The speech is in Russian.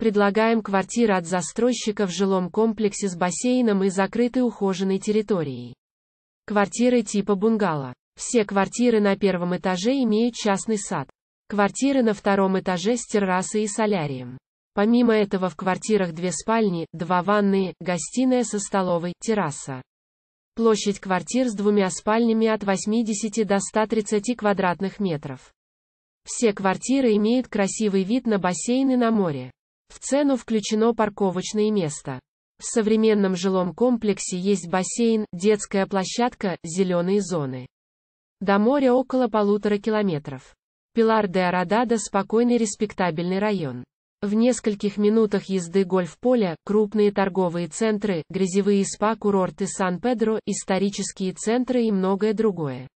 Предлагаем квартиры от застройщика в жилом комплексе с бассейном и закрытой ухоженной территорией. Квартиры типа бунгало. Все квартиры на первом этаже имеют частный сад. Квартиры на втором этаже с террасой и солярием. Помимо этого в квартирах две спальни, два ванные, гостиная со столовой, терраса. Площадь квартир с двумя спальнями от 80 до 130 квадратных метров. Все квартиры имеют красивый вид на бассейн и на море. В цену включено парковочное место. В современном жилом комплексе есть бассейн, детская площадка, зеленые зоны. До моря около полутора километров. Пилар де Арадада – спокойный респектабельный район. В нескольких минутах езды гольф-поля, крупные торговые центры, грязевые спа-курорты Сан-Педро, исторические центры и многое другое.